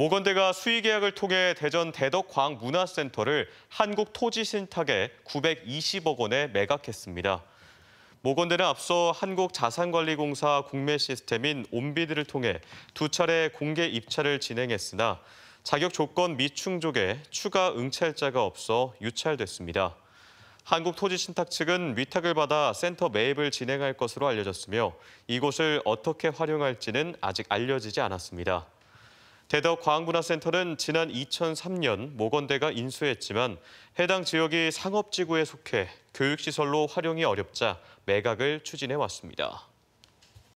모건대가 수의계약을 통해 대전 대덕광문화센터를 한국토지신탁에 920억 원에 매각했습니다. 모건대는 앞서 한국자산관리공사 공매 시스템인 온비드를 통해 두 차례 공개 입찰을 진행했으나 자격 조건 미충족에 추가 응찰자가 없어 유찰됐습니다. 한국토지신탁 측은 위탁을 받아 센터 매입을 진행할 것으로 알려졌으며 이곳을 어떻게 활용할지는 아직 알려지지 않았습니다. 대덕 과학문화센터는 지난 2003년 모건대가 인수했지만 해당 지역이 상업지구에 속해 교육시설로 활용이 어렵자 매각을 추진해 왔습니다.